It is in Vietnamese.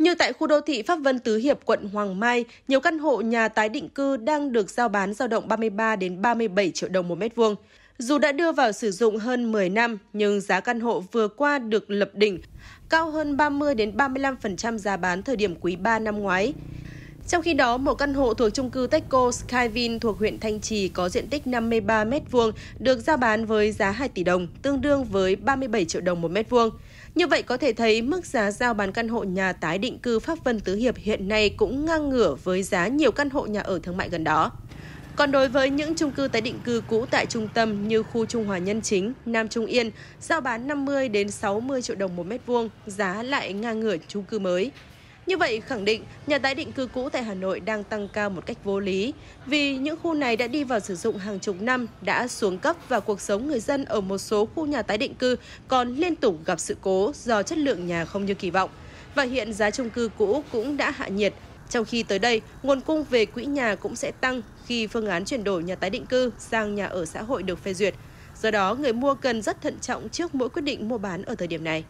Như tại khu đô thị Pháp Vân Tứ Hiệp, quận Hoàng Mai, nhiều căn hộ nhà tái định cư đang được giao bán dao động 33 đến 37 triệu đồng một mét vuông. Dù đã đưa vào sử dụng hơn 10 năm, nhưng giá căn hộ vừa qua được lập đỉnh, cao hơn 30 đến 35% giá bán thời điểm quý 3 năm ngoái. Trong khi đó, một căn hộ thuộc chung cư Techco Skyvin thuộc huyện Thanh Trì có diện tích 53 m2 được giao bán với giá 2 tỷ đồng, tương đương với 37 triệu đồng một mét vuông. Như vậy có thể thấy mức giá giao bán căn hộ nhà tái định cư Pháp Vân Tứ Hiệp hiện nay cũng ngang ngửa với giá nhiều căn hộ nhà ở thương mại gần đó. Còn đối với những chung cư tái định cư cũ tại trung tâm như khu Trung Hòa Nhân Chính, Nam Trung Yên, giao bán 50 đến 60 triệu đồng một mét vuông, giá lại ngang ngửa chung cư mới. Như vậy khẳng định nhà tái định cư cũ tại Hà Nội đang tăng cao một cách vô lý vì những khu này đã đi vào sử dụng hàng chục năm, đã xuống cấp và cuộc sống người dân ở một số khu nhà tái định cư còn liên tục gặp sự cố do chất lượng nhà không như kỳ vọng. Và hiện giá chung cư cũ cũng đã hạ nhiệt, trong khi tới đây, nguồn cung về quỹ nhà cũng sẽ tăng khi phương án chuyển đổi nhà tái định cư sang nhà ở xã hội được phê duyệt. Do đó, người mua cần rất thận trọng trước mỗi quyết định mua bán ở thời điểm này.